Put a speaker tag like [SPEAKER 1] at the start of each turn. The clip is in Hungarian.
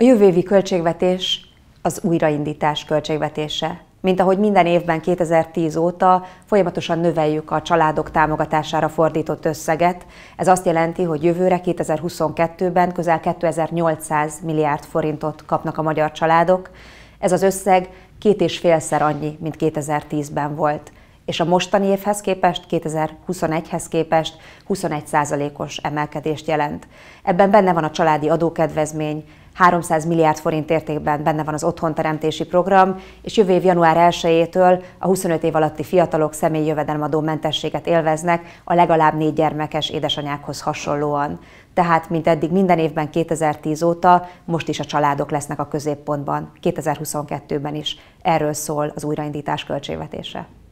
[SPEAKER 1] A jövő évi
[SPEAKER 2] költségvetés az újraindítás költségvetése. Mint ahogy minden évben 2010 óta folyamatosan növeljük a családok támogatására fordított összeget. Ez azt jelenti, hogy jövőre 2022-ben közel 2800 milliárd forintot kapnak a magyar családok. Ez az összeg két és félszer annyi, mint 2010-ben volt. És a mostani évhez képest, 2021-hez képest 21%-os emelkedést jelent. Ebben benne van a családi adókedvezmény, 300 milliárd forint értékben benne van az otthonteremtési program, és jövő év január 1-től a 25 év alatti fiatalok személy jövedelmadó mentességet élveznek a legalább négy gyermekes édesanyákhoz hasonlóan. Tehát, mint eddig minden évben 2010 óta, most is a családok lesznek a középpontban, 2022-ben is. Erről szól az újraindítás költségvetése.